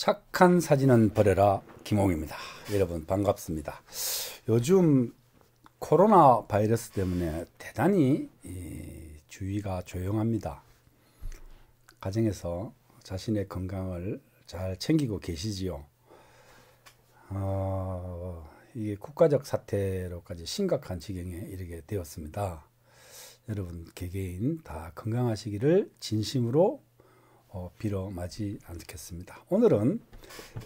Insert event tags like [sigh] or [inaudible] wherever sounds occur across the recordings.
착한 사진은 버려라 김홍입니다. 여러분 반갑습니다. 요즘 코로나 바이러스 때문에 대단히 주위가 조용합니다. 가정에서 자신의 건강을 잘 챙기고 계시지요. 어, 이게 국가적 사태로까지 심각한 지경에 이르게 되었습니다. 여러분 개개인 다 건강하시기를 진심으로 어, 비로하지 않겠습니다. 오늘은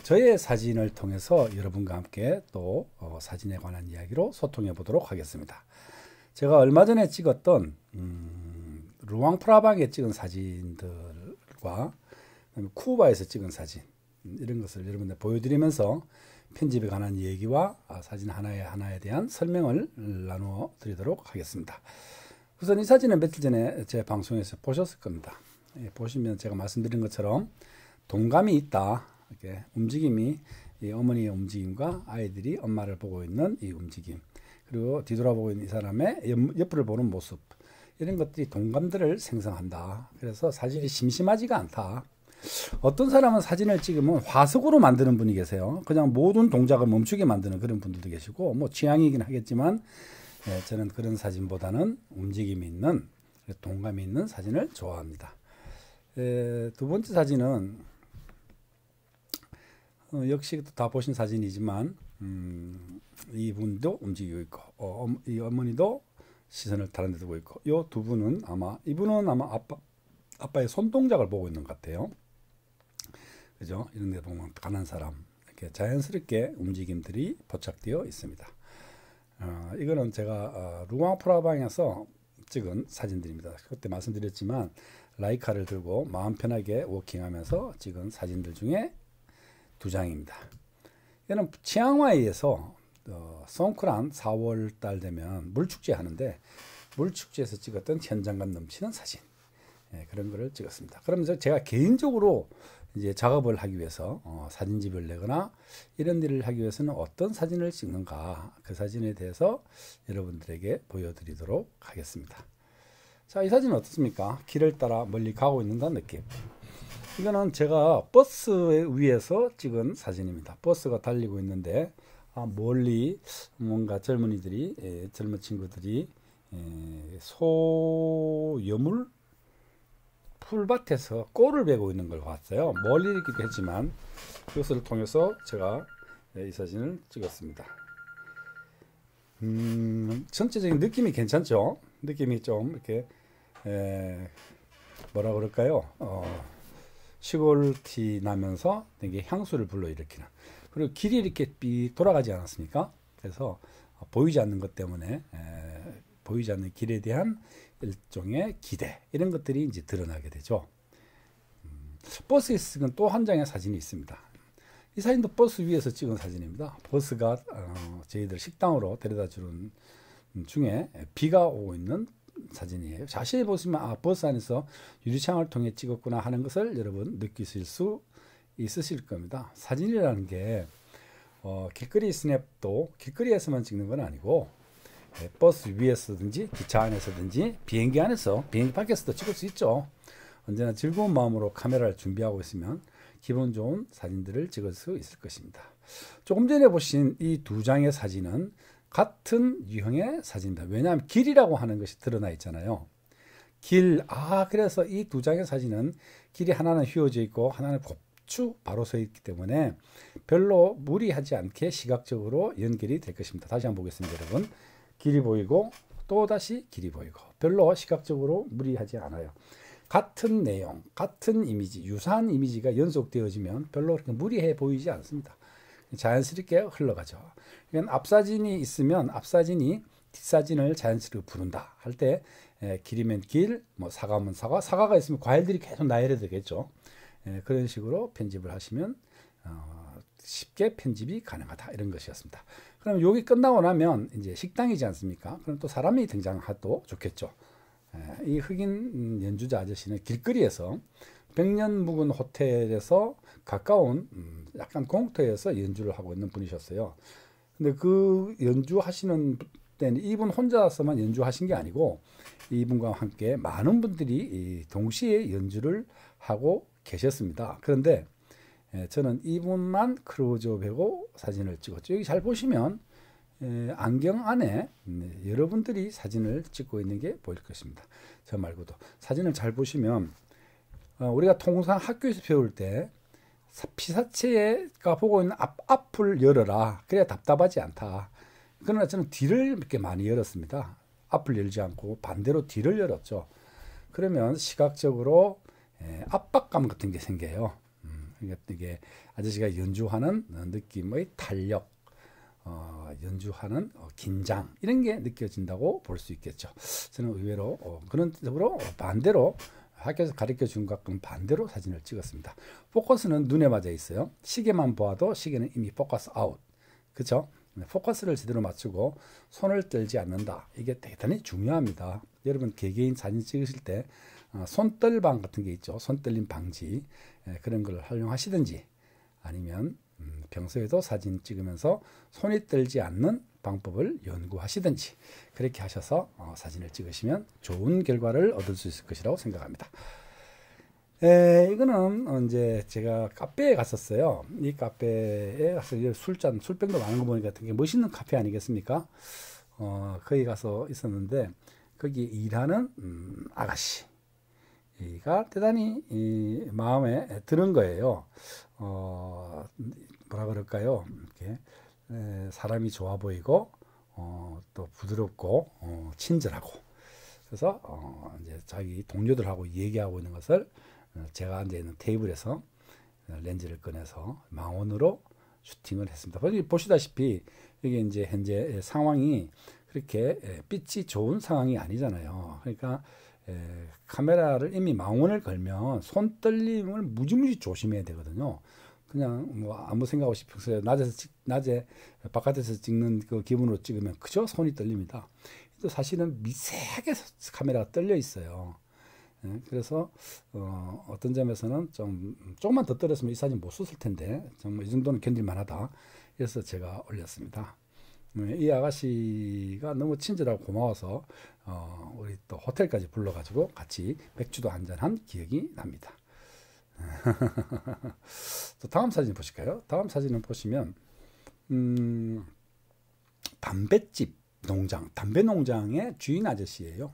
저의 사진을 통해서 여러분과 함께 또 어, 사진에 관한 이야기로 소통해 보도록 하겠습니다. 제가 얼마 전에 찍었던 음, 루앙프라방에 찍은 사진들과 쿠바에서 찍은 사진 이런 것을 여러분들 보여드리면서 편집에 관한 얘기와 아, 사진 하나에 하나에 대한 설명을 나누어 드리도록 하겠습니다. 우선 이 사진은 며칠 전에 제 방송에서 보셨을 겁니다. 예, 보시면 제가 말씀드린 것처럼 동감이 있다. 이렇게 움직임이 이 어머니의 움직임과 아이들이 엄마를 보고 있는 이 움직임 그리고 뒤돌아보고 있는 이 사람의 옆, 을 보는 모습 이런 것들이 동감들을 생성한다. 그래서 사진이 심심하지가 않다. 어떤 사람은 사진을 찍으면 화석으로 만드는 분이 계세요. 그냥 모든 동작을 멈추게 만드는 그런 분들도 계시고 뭐 취향이긴 하겠지만 예, 저는 그런 사진보다는 움직임이 있는 동감이 있는 사진을 좋아합니다. 에, 두 번째 사진은 어, 역시 다 보신 사진이지만 음, 이분도 움직이고 있고 어, 어, 이 어머니도 시선을 다른 데 두고 있고 이 두 분은 아마 이분은 아마 아빠 아빠의 손 동작을 보고 있는 것 같아요. 그죠? 이런 데 보면 가난 사람 이렇게 자연스럽게 움직임들이 포착되어 있습니다. 어, 이거는 제가 어, 루앙프라방에서 찍은 사진들입니다. 그때 말씀드렸지만 라이카를 들고 마음 편하게 워킹하면서 찍은 사진들 중에 두 장입니다. 얘는 치앙마이에서 어, 송크란 4월 달 되면 물축제 하는데 물축제에서 찍었던 현장감 넘치는 사진 예, 그런 거를 찍었습니다. 그러면서 제가 개인적으로 이제 작업을 하기 위해서 어, 사진집을 내거나 이런 일을 하기 위해서는 어떤 사진을 찍는가 그 사진에 대해서 여러분들에게 보여드리도록 하겠습니다. 자, 이사진 어떻습니까? 길을 따라 멀리 가고 있는다는 느낌. 이거는 제가 버스 위에서 찍은 사진입니다. 버스가 달리고 있는데 아, 멀리 뭔가 젊은이들이 예, 젊은 친구들이 예, 소여물 풀밭에서 꼴을 베고 있는 걸 봤어요. 멀리 있기도 했지만 이것을 통해서 제가 예, 이 사진을 찍었습니다. 음, 전체적인 느낌이 괜찮죠? 느낌이 좀 이렇게 에, 예. 뭐라 그럴까요? 어, 시골티 나면서 되게 향수를 불러일으키는. 그리고 길이 이렇게 삐 돌아가지 않았습니까? 그래서 보이지 않는 것 때문에 에, 예, 보이지 않는 길에 대한 일종의 기대 이런 것들이 이제 드러나게 되죠. 음, 버스에 찍은 또 한 장의 사진이 있습니다. 이 사진도 버스 위에서 찍은 사진입니다. 버스가 어, 저희들 식당으로 데려다 주는 중에 비가 오고 있는 사진이에요. 자세히 보시면 아 버스 안에서 유리창을 통해 찍었구나 하는 것을 여러분 느끼실 수 있으실 겁니다. 사진이라는 게 어, 길거리 스냅도 길거리에서만 찍는 건 아니고 예, 버스 위에서든지 기차 안에서든지 비행기 안에서 비행기 밖에서도 찍을 수 있죠. 언제나 즐거운 마음으로 카메라를 준비하고 있으면 기분 좋은 사진들을 찍을 수 있을 것입니다. 조금 전에 보신 이 두 장의 사진은 같은 유형의 사진이다. 왜냐하면 길이라고 하는 것이 드러나 있잖아요. 길, 아, 그래서 이 두 장의 사진은 길이 하나는 휘어져 있고 하나는 곱추 바로 서 있기 때문에 별로 무리하지 않게 시각적으로 연결이 될 것입니다. 다시 한번 보겠습니다, 여러분. 길이 보이고 또다시 길이 보이고 별로 시각적으로 무리하지 않아요. 같은 내용, 같은 이미지, 유사한 이미지가 연속되어지면 별로 그렇게 무리해 보이지 않습니다. 자연스럽게 흘러가죠. 이건 그러니까 앞사진이 있으면 앞사진이 뒷사진을 자연스럽게 부른다 할 때 길이면 길, 뭐 사과면 사과, 사과가 있으면 과일들이 계속 나열해 되겠죠. 에, 그런 식으로 편집을 하시면 어, 쉽게 편집이 가능하다 이런 것이었습니다. 그럼 여기 끝나고 나면 이제 식당이지 않습니까? 그럼 또 사람이 등장하도 좋겠죠. 에, 이 흑인 연주자 아저씨는 길거리에서 백년 묵은 호텔에서 가까운 음, 약간 공터에서 연주를 하고 있는 분이셨어요. 근데 그 연주하시는 때는 이분 혼자서만 연주하신 게 아니고 이분과 함께 많은 분들이 동시에 연주를 하고 계셨습니다. 그런데 예, 저는 이분만 크로즈업하고 사진을 찍었죠. 여기 잘 보시면 예, 안경 안에 네, 여러분들이 사진을 찍고 있는 게 보일 것입니다. 저 말고도 사진을 잘 보시면 어, 우리가 통상 학교에서 배울 때 피사체가 보고 있는 앞, 앞을 열어라. 그래야 답답하지 않다. 그러나 저는 뒤를 이렇게 많이 열었습니다. 앞을 열지 않고 반대로 뒤를 열었죠. 그러면 시각적으로 에, 예, 압박감 같은 게 생겨요. 음, 이게 아저씨가 연주하는 느낌의 탄력, 어, 연주하는 어, 긴장 이런 게 느껴진다고 볼 수 있겠죠. 저는 의외로 어, 그런 쪽으로 반대로 학교에서 가르쳐 준것과 반대로 사진을 찍었습니다. 포커스는 눈에 맞아 있어요. 시계만 보아도 시계는 이미 포커스 아웃. 그렇 네, 포커스를 제대로 맞추고 손을 떨지 않는다. 이게 대단히 중요합니다. 여러분 개개인 사진 찍으실 때 어, 손떨방 같은 게 있죠. 손떨림 방지 예, 그런 걸 활용하시든지 아니면 음, 평소에도 사진 찍으면서 손이 떨지 않는 방법을 연구하시든지 그렇게 하셔서 어, 사진을 찍으시면 좋은 결과를 얻을 수 있을 것이라고 생각합니다. 에, 이거는 이제 제가 카페에 갔었어요. 이 카페에 가서 술잔, 술병도 많은 거 보니까 되게 멋있는 카페 아니겠습니까? 어, 거기 가서 있었는데 거기 일하는 음, 아가씨. 가 대단히 이, 마음에 드는 거예요. 어, 뭐라 그럴까요? 이렇게 사람이 좋아 보이고 어, 또 부드럽고 어, 친절하고 그래서 어, 이제 자기 동료들하고 얘기하고 있는 것을 어, 제가 앉아 있는 테이블에서 어, 렌즈를 꺼내서 망원으로 슈팅을 했습니다. 보시다시피 이게 이제 현재 상황이 그렇게 빛이 좋은 상황이 아니잖아요. 그러니까 에, 카메라를 이미 망원을 걸면 손 떨림을 무지무지 조심해야 되거든요. 그냥 뭐 아무 생각 없이 평소에 낮에서 찍, 낮에 바깥에서 찍는 그 기분으로 찍으면 그저 손이 떨립니다. 또 사실은 미세하게 카메라가 떨려 있어요. 예, 그래서 어, 어떤 점에서는 좀 조금만 더 떨었으면 이 사진 못 썼을 텐데 정말 이 정도는 견딜 만하다. 그래서 제가 올렸습니다. 음, 이 아가씨가 너무 친절하고 고마워서 어, 우리 또 호텔까지 불러가지고 같이 맥주도 한잔한 기억이 납니다. [laughs] 또 다음 사진 보실까요? 다음 사진을 보시면 음, 담배집 농장, 담배 농장의 주인 아저씨예요.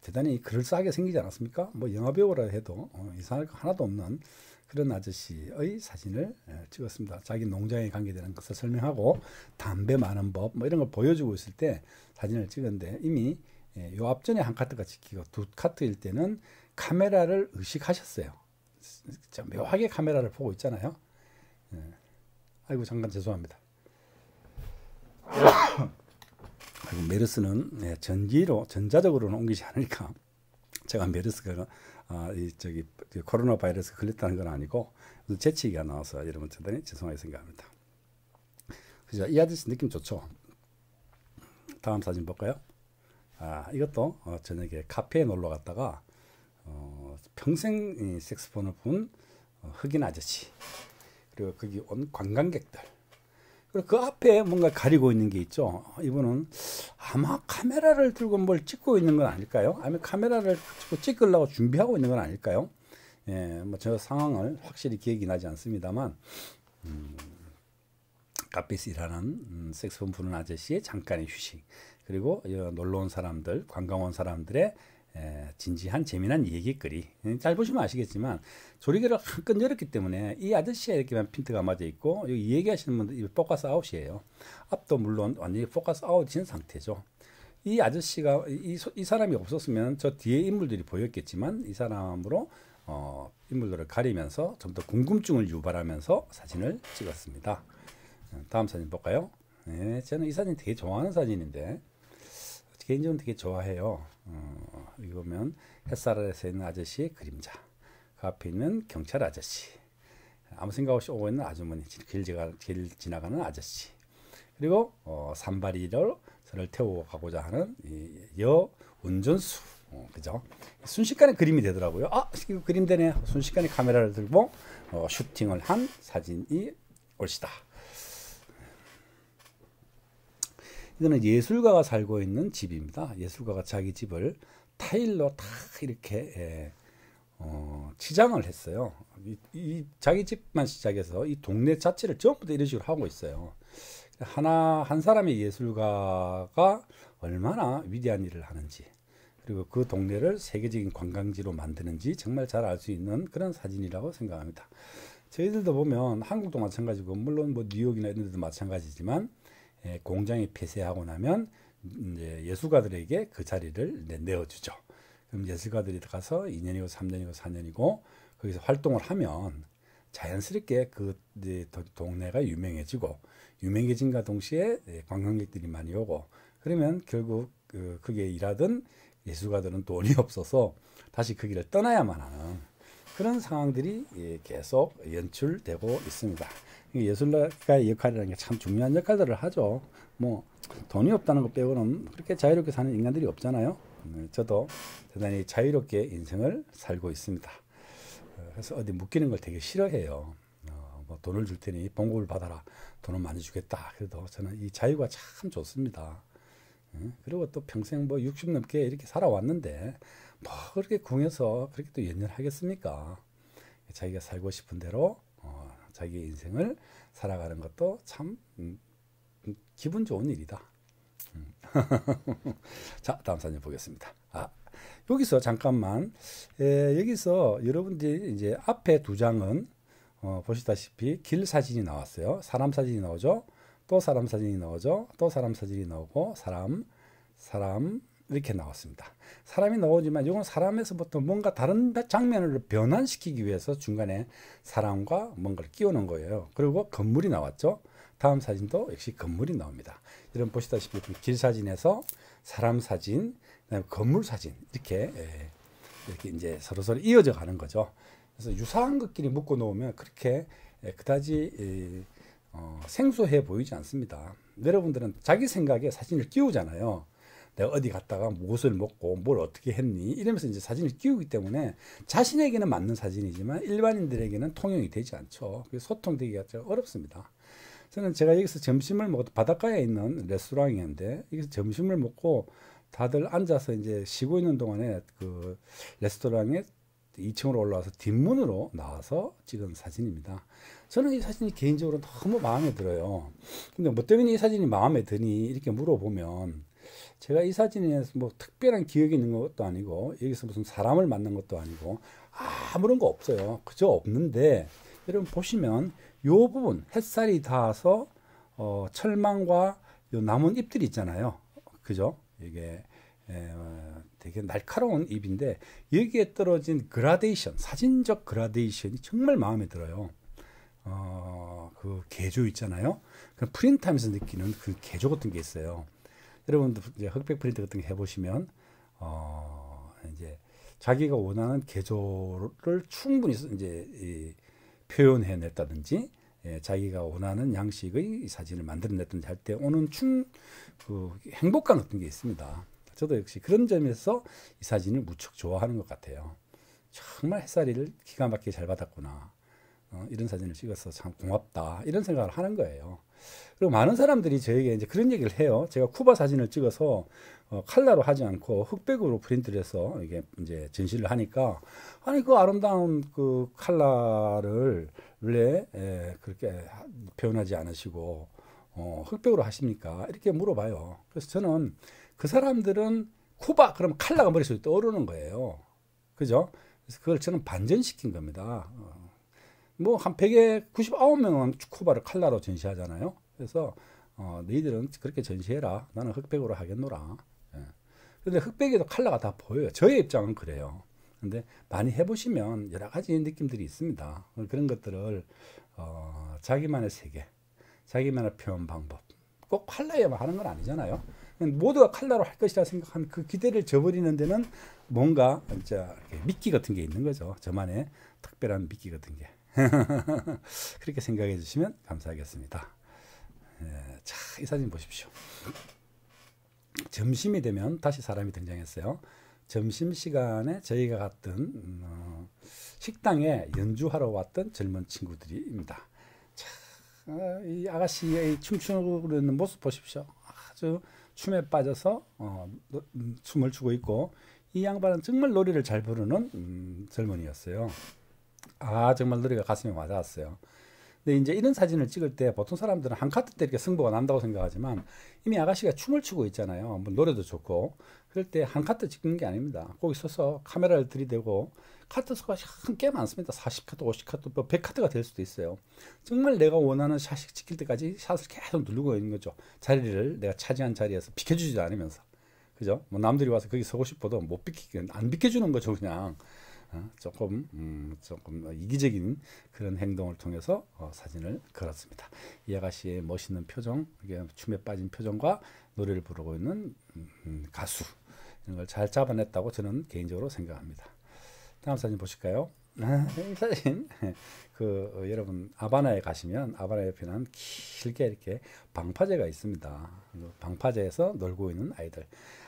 대단히 그럴싸하게 생기지 않았습니까? 뭐 영화배우라 해도 어, 이상할 거 하나도 없는 그런 아저씨의 사진을 예, 찍었습니다. 자기 농장에 관계되는 것을 설명하고 담배 많은 법뭐 이런 걸 보여주고 있을 때 사진을 찍었는데 이미 예, 요 앞전에 한 카트가 찍히고 두 카트일 때는 카메라를 의식하셨어요. 진짜 묘하게 카메라를 보고 있잖아요. 예. 아이고 잠깐 죄송합니다. [coughs] 아이고 메르스는 예, 전기로 전자적으로는 옮기지 않으니까 [laughs] 제가 메르스가 아, 이 저기 그 코로나 바이러스 걸렸다는 건 아니고 재치기가 나와서 여러분 대단히 죄송하게 생각합니다. 그죠? 이 아저씨 느낌 좋죠? 다음 사진 볼까요? 아, 이것도 어, 저녁에 카페에 놀러 갔다가 어, 평생 이 색스폰을 본 어, 흑인 아저씨 그리고 거기 온 관광객들 그리고 그 앞에 뭔가 가리고 있는 게 있죠. 이분은 아마 카메라를 들고 뭘 찍고 있는 건 아닐까요? 아니면 카메라를 찍고 찍으려고 준비하고 있는 건 아닐까요? 예, 뭐저 상황을 확실히 기억이 나지 않습니다만 음, 카페에서 일하는 음, 섹스폰 부는 아저씨의 잠깐의 휴식 그리고 놀러 온 사람들 관광 온 사람들의 예, 진지한 재미난 얘기거리 음, 잘 보시면 아시겠지만 조리개를 한 끈 열었기 때문에 이 아저씨의 이렇게만 핀트가 맞아 있고 이 얘기하시는 분들 이 포커스 아웃이에요 앞도 물론 완전히 포커스 아웃인 상태죠 이 아저씨가 이, 이 사람이 없었으면 저 뒤에 인물들이 보였겠지만 이 사람으로 어, 인물들을 가리면서 좀 더 궁금증을 유발하면서 사진을 찍었습니다 음, 다음 사진 볼까요? 네, 저는 이 사진 되게 좋아하는 사진인데 개인적으로 되게 좋아해요 어, 이거면 햇살 아래서 있는 아저씨의 그림자. 그 앞에 있는 경찰 아저씨. 아무 생각 없이 오고 있는 아주머니, 길, 지가, 길 지나가는 아저씨. 그리고 어, 산발이를 저를 태우고 가고자 하는 이 여 운전수. 어, 그죠? 순식간에 그림이 되더라고요. 아, 그림 되네. 순식간에 카메라를 들고 어, 슈팅을 한 사진이 올시다. 이거는 예술가가 살고 있는 집입니다. 예술가가 자기 집을 타일로 다 이렇게 예, 어, 치장을 했어요. 이, 이, 자기 집만 시작해서 이 동네 자체를 전부 다 이런 식으로 하고 있어요. 하나 한 사람의 예술가가 얼마나 위대한 일을 하는지 그리고 그 동네를 세계적인 관광지로 만드는지 정말 잘 알 수 있는 그런 사진이라고 생각합니다. 저희들도 보면 한국도 마찬가지고 물론 뭐 뉴욕이나 이런 데도 마찬가지지만 예, 공장이 폐쇄하고 나면 이제 예술가들에게 그 자리를 내어주죠. 그럼 예술가들이 가서 2년이고 3년이고 4년이고 거기서 활동을 하면 자연스럽게 그 동네가 유명해지고 유명해진과 동시에 예, 관광객들이 많이 오고 그러면 결국 그 크게 일하던 예술가들은 돈이 [laughs] 없어서 다시 그 길을 떠나야만 하는 그런 상황들이 예, 계속 연출되고 있습니다. 예술가의 역할이라는 게 참 중요한 역할들을 하죠. 뭐 돈이 없다는 것 빼고는 그렇게 자유롭게 사는 인간들이 없잖아요. 네, 저도 대단히 자유롭게 인생을 살고 있습니다. 어, 그래서 어디 묶이는 걸 되게 싫어해요. 어, 뭐 돈을 줄 테니 봉급을 받아라. 돈은 많이 주겠다. 그래도 저는 이 자유가 참 좋습니다. 예, 그리고 또 평생 뭐 60 넘게 이렇게 살아왔는데 뭐 그렇게 궁해서 그렇게 또 연연하겠습니까? 자기가 살고 싶은 대로 어, 자기의 인생을 살아가는 것도 참 음, 음 기분 좋은 일이다. 음. [laughs] 자, 다음 사진 보겠습니다. 아, 여기서 잠깐만 에, 여기서 여러분들 이제 앞에 두 장은 어, 보시다시피 길 사진이 나왔어요. 사람 사진이 나오죠. 또 사람 사진이 나오죠. 또 사람 사진이 나오고 사람, 사람, 이렇게 나왔습니다. 사람이 나오지만 이건 사람에서부터 뭔가 다른 장면을 변환시키기 위해서 중간에 사람과 뭔가를 끼우는 거예요. 그리고 건물이 나왔죠. 다음 사진도 역시 건물이 나옵니다. 이런 보시다시피 길 사진에서 사람 사진, 건물 사진 이렇게 예, 이렇게 이제 서로서로 이어져 가는 거죠. 그래서 유사한 것끼리 묶어 놓으면 그렇게 예, 그다지 예, 어, 생소해 보이지 않습니다. 여러분들은 자기 생각에 사진을 끼우잖아요. 내가 어디 갔다가 무엇을 먹고 뭘 어떻게 했니 이러면서 이제 사진을 끼우기 때문에 자신에게는 맞는 사진이지만 일반인들에게는 통용이 되지 않죠. 소통되기가 좀 어렵습니다. 저는 제가 여기서 점심을 먹고 바닷가에 있는 레스토랑이었는데 여기서 점심을 먹고 다들 앉아서 이제 쉬고 있는 동안에 그 레스토랑에 2층으로 올라와서 뒷문으로 나와서 찍은 사진입니다. 저는 이 사진이 개인적으로 너무 마음에 들어요. 근데 뭐 때문에 이 사진이 마음에 드니 이렇게 물어보면 제가 이 사진에서 뭐 특별한 기억이 있는 것도 아니고 여기서 무슨 사람을 만난 것도 아니고 아무런 거 없어요. 그저 없는데 여러분 보시면 요 부분 햇살이 닿아서 어, 철망과 요 남은 잎들이 있잖아요. 그죠? 이게 에, 되게 날카로운 잎인데 여기에 떨어진 그라데이션, 사진적 그라데이션이 정말 마음에 들어요. 어, 그 개조 있잖아요. 그 프린트하면서 느끼는 그 개조 같은 게 있어요. 여러분도 이제 흑백 프린트 같은 거 해보시면 어 이제 자기가 원하는 개조를 충분히 이제 이 표현해냈다든지 예, 자기가 원하는 양식의 이 사진을 만들어냈든지 할 때 오는 충그 행복감 같은 게 있습니다. 저도 역시 그런 점에서 이 사진을 무척 좋아하는 것 같아요. 정말 햇살이를 기가 막히게 잘 받았구나. 어, 이런 사진을 찍어서 참 고맙다 이런 생각을 하는 거예요. 그리고 많은 사람들이 저에게 이제 그런 얘기를 해요. 제가 쿠바 사진을 찍어서 어, 칼라로 하지 않고 흑백으로 프린트를 해서 이게 이제 전시를 하니까 아니 그 아름다운 그 칼라를 원래 에, 예, 그렇게 표현하지 않으시고 어, 흑백으로 하십니까? 이렇게 물어봐요. 그래서 저는 그 사람들은 쿠바 그러면 칼라가 머릿속에 떠오르는 거예요. 그죠? 그래서 그걸 저는 반전시킨 겁니다. 어, 뭐한 199명은 0 0에 쿠바를 칼라로 전시하잖아요. 그래서 어, 너희들은 그렇게 전시해라. 나는 흑백으로 하겠노라. 예. 근데 흑백에도 칼라가 다 보여요. 저의 입장은 그래요. 근데 많이 해보시면 여러 가지 느낌들이 있습니다. 그런 것들을 어, 자기만의 세계, 자기만의 표현 방법. 꼭 칼라에만 하는 건 아니잖아요. 모두가 칼라로 할 것이라 생각하면 그 기대를 저버리는 데는 뭔가 진짜 미끼 같은 게 있는 거죠. 저만의 특별한 미끼 같은 게. [laughs] 그렇게 생각해 주시면 감사하겠습니다. 예, 자, 이 사진 보십시오. 점심이 되면 다시 사람이 등장했어요. 점심 시간에 저희가 갔던 어, 식당에 연주하러 왔던 젊은 친구들입니다. 자, 이 아가씨의 춤추는 모습 보십시오. 아주 춤에 빠져서 어, 음, 춤을 추고 있고 이 양반은 정말 노래를 잘 부르는 음, 젊은이였어요. 아 정말 노래가 가슴에 와닿았어요. 근데 이제 이런 사진을 찍을 때 보통 사람들은 한 카트 때 이렇게 승부가 난다고 생각하지만 이미 아가씨가 춤을 추고 있잖아요. 뭐 노래도 좋고 그럴 때 한 카트 찍는 게 아닙니다. 거기 서서 카메라를 들이대고 카트 수가 꽤 많습니다. 40카트, 50카트, 뭐 100카트가 될 수도 있어요. 정말 내가 원하는 샷을 찍힐 때까지 샷을 계속 누르고 있는 거죠. 자리를 내가 차지한 자리에서 비켜주지 않으면서. 그죠? 뭐 남들이 와서 거기 서고 싶어도 못 비키긴 안 비켜주는 거죠 그냥 어, 조금 음, 조금 이기적인 그런 행동을 통해서 어, 사진을 걸었습니다. 이 아가씨의 멋있는 표정, 이게 춤에 빠진 표정과 노래를 부르고 있는 음, 음 가수 이런 걸 잘 잡아냈다고 저는 개인적으로 생각합니다. 다음 사진 보실까요? 네, 사실 [laughs] 그 어, 여러분 아바나에 가시면 아바나 옆에는 길게 이렇게 방파제가 있습니다. 그 방파제에서 놀고 있는 아이들.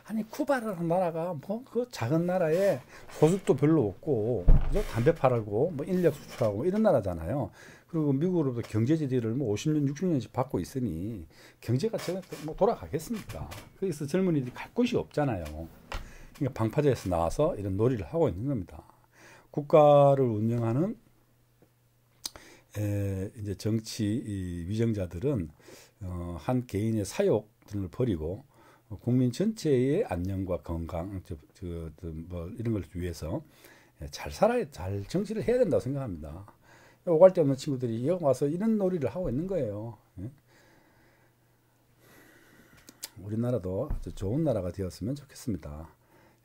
아니 쿠바라는 나라가 뭐 그 작은 나라에 소득도 별로 없고 그죠? 담배 팔고 뭐 인력 수출하고 이런 나라잖아요. 그리고 미국으로부터 경제 지지를 뭐 50년, 60년씩 받고 있으니 경제가 뭐 돌아가겠습니까? 그래서 젊은이들이 갈 곳이 없잖아요. 그러니까 방파제에서 나와서 이런 놀이를 하고 있는 겁니다. 국가를 운영하는 에, 이제 정치 이 위정자들은 어, 한 개인의 사욕 등을 버리고 어, 국민 전체의 안녕과 건강, 저, 저, 저, 뭐 이런 걸 위해서 잘 살아야 잘 정치를 해야 된다고 생각합니다. 오갈 데 없는 친구들이 여기 와서 이런 놀이를 하고 있는 거예요. 예? 우리나라도 아 좋은 나라가 되었으면 좋겠습니다.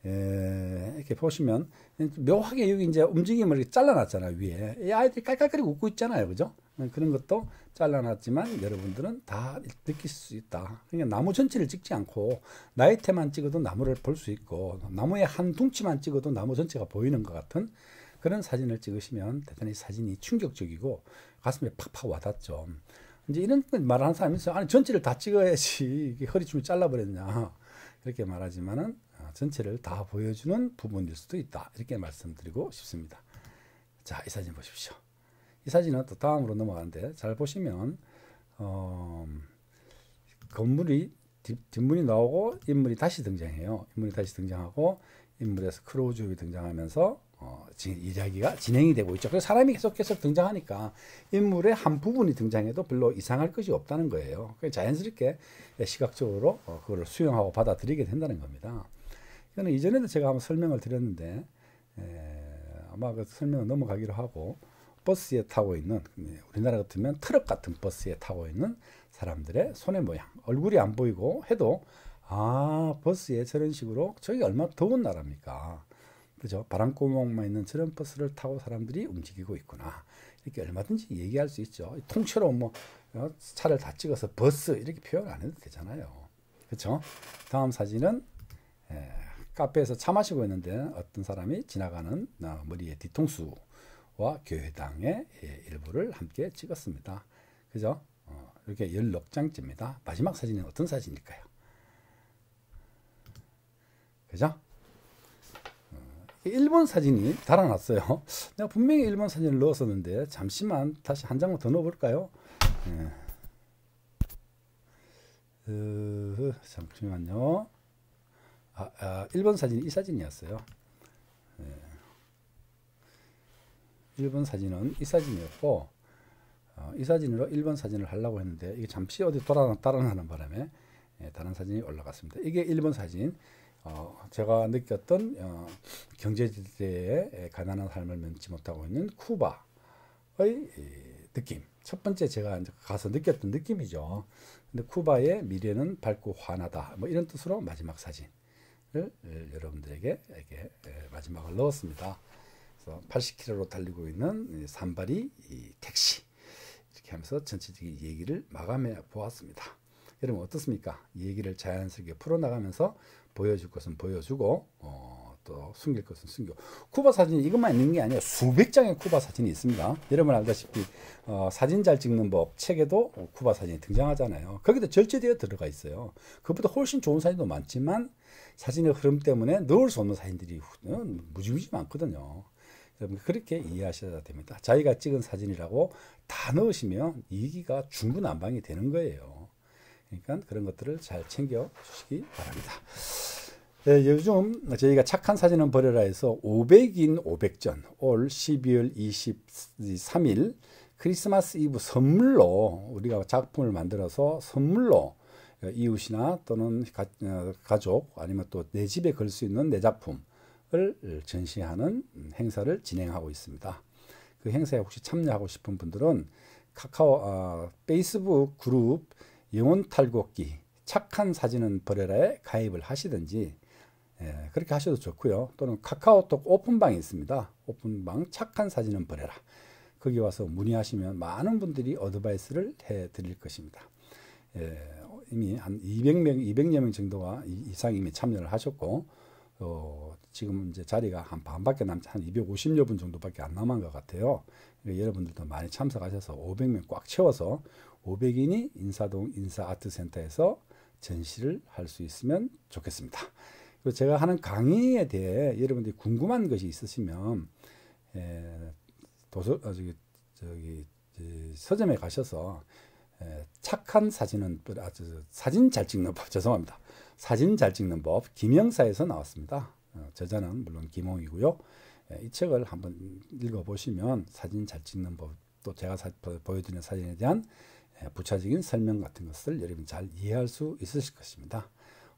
에, 예, 이렇게 보시면 묘하게 여기 이제 움직임을 잘라놨잖아요 위에 이 아이들이 깔깔거리고 웃고 있잖아요 그죠 예, 그런 것도 잘라놨지만 여러분들은 다 느낄 수 있다 그러니까 나무 전체를 찍지 않고 나이테만 찍어도 나무를 볼 수 있고 나무의 한 둥치만 찍어도 나무 전체가 보이는 것 같은 그런 사진을 찍으시면 대단히 사진이 충격적이고 가슴에 팍팍 와닿죠 이제 이런 말하는 사람이 있어요 아니 전체를 다 찍어야지 허리춤을 잘라버렸냐 [laughs] 그렇게 말하지만은 전체를 다 보여주는 부분일 수도 있다. 이렇게 말씀드리고 싶습니다. 자, 이 사진 보십시오. 이 사진은 또 다음으로 넘어가는데 잘 보시면 어, 건물이 뒷, 문이 나오고 인물이 다시 등장해요. 인물이 다시 등장하고 인물에서 크로즈업이 등장하면서 어, 이야기가 진행이 되고 있죠. 그래서 사람이 계속 계속 등장하니까 인물의 한 부분이 등장해도 별로 이상할 것이 없다는 거예요. 자연스럽게 시각적으로 어, 그걸 수용하고 받아들이게 된다는 겁니다. 이거는 이전에도 제가 한번 설명을 드렸는데 에, 아마 그 설명을 넘어가기로 하고 버스에 타고 있는 네, 우리나라 같으면 트럭 같은 버스에 타고 있는 사람들의 손의 모양 얼굴이 안 보이고 해도 아 버스에 저런 식으로 저기 얼마나 더운 나라입니까 그죠 바람구멍만 있는 저런 버스를 타고 사람들이 움직이고 있구나 이렇게 얼마든지 얘기할 수 있죠 통째로 뭐 어, 차를 다 찍어서 버스 이렇게 표현 안 해도 되잖아요 그렇죠 다음 사진은 에, 카페에서 차 마시고 있는데 어떤 사람이 지나가는 어, 머리의 뒤통수와 교회당의 예, 일부를 함께 찍었습니다. 그죠? 어, 이렇게 16장째입니다. 마지막 사진은 어떤 사진일까요? 그죠? 어, 일본 사진이 달아났어요. [laughs] 내가 분명히 일본 사진을 넣었었는데 잠시만 다시 한 장만 더 넣어볼까요? 예. 으, 잠시만요. 아, 아, 1번 사진이 이 사진이었어요. 네. 예. 1번 사진은 이 사진이었고 어, 이 사진으로 1번 사진을 하려고 했는데 이게 잠시 어디 돌아 나는 바람에 예, 다른 사진이 올라갔습니다. 이게 1번 사진 어, 제가 느꼈던 어, 경제지대의 가난한 삶을 면치 못하고 있는 쿠바의 느낌 첫 번째 제가 가서 느꼈던 느낌이죠. 근데 쿠바의 미래는 밝고 환하다 뭐 이런 뜻으로 마지막 사진 여러분들에게 이렇게 마지막을 넣었습니다. 그래서 80km로 달리고 있는 산발이 택시 이렇게 하면서 전체적인 얘기를 마감해 보았습니다. 여러분 어떻습니까? 얘기를 자연스럽게 풀어나가면서 보여줄 것은 보여주고 어, 또 숨길 것은 숨겨. 쿠바 사진 이것만 있는 게아니에요 수백 장의 쿠바 사진이 있습니다. 여러분 알다시피 어, 사진 잘 찍는 법 책에도 쿠바 사진이 등장하잖아요. 거기도 절제되어 들어가 있어요. 그보다 것 훨씬 좋은 사진도 많지만 사진의 흐름 때문에 넣을 수 없는 사진들이 무지무지 많거든요. 그렇게 이해하셔야 됩니다. 자기가 찍은 사진이라고 다 넣으시면 이기가 중구난방이 되는 거예요. 그러니까 그런 것들을 잘 챙겨 주시기 바랍니다. 네, 요즘 저희가 착한 사진은 버려라 해서 500인 500전 올 12월 23일 크리스마스 이브 선물로 우리가 작품을 만들어서 선물로 그러니까 이웃이나 또는 가, 어, 족 아니면 또 내 집에 걸 수 있는 내 작품을 전시하는 행사를 진행하고 있습니다. 그 행사에 혹시 참여하고 싶은 분들은 카카오 어, 페이스북 그룹 영혼 탈곡기 착한 사진은 버려라에 가입을 하시든지 예, 그렇게 하셔도 좋고요. 또는 카카오톡 오픈방이 있습니다. 오픈방 착한 사진은 버려라. 거기 와서 문의하시면 많은 분들이 어드바이스를 해 드릴 것입니다. 예, 이미 한 200명, 200여 명 정도가 이상 이미 참여를 하셨고 어, 지금 이제 자리가 한 반밖에 남지 한 250여 분 정도밖에 안 남은 것 같아요. 그러니까 여러분들도 많이 참석하셔서 500명 꽉 채워서 500인이 인사동 인사아트센터에서 전시를 할 수 있으면 좋겠습니다. 그리고 제가 하는 강의에 대해 여러분들이 궁금한 것이 있으시면 에, 예, 도서 아, 저기 저기 서점에 가셔서 예, 착한 사진은 아, 주 사진 잘 찍는 법 [laughs] 죄송합니다. 사진 잘 찍는 법 김영사에서 나왔습니다. 어, 저자는 물론 김홍이고요. 예, 이 책을 한번 읽어보시면 사진 잘 찍는 법 또 제가 사, 보여드리는 사진에 대한 예, 부차적인 설명 같은 것을 여러분 잘 이해할 수 있으실 것입니다.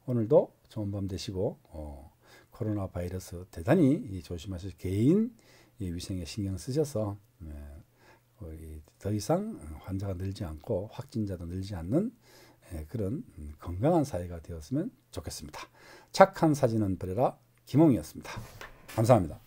오늘도 좋은 밤 되시고 어, 코로나 바이러스 대단히 조심하셔서 개인 위생에 신경 쓰셔서 예, 뭐 더 이상 환자가 늘지 않고 확진자도 늘지 않는 예, 그런 건강한 사회가 되었으면 좋겠습니다. 착한 사진은 버려라 김홍이었습니다. 감사합니다.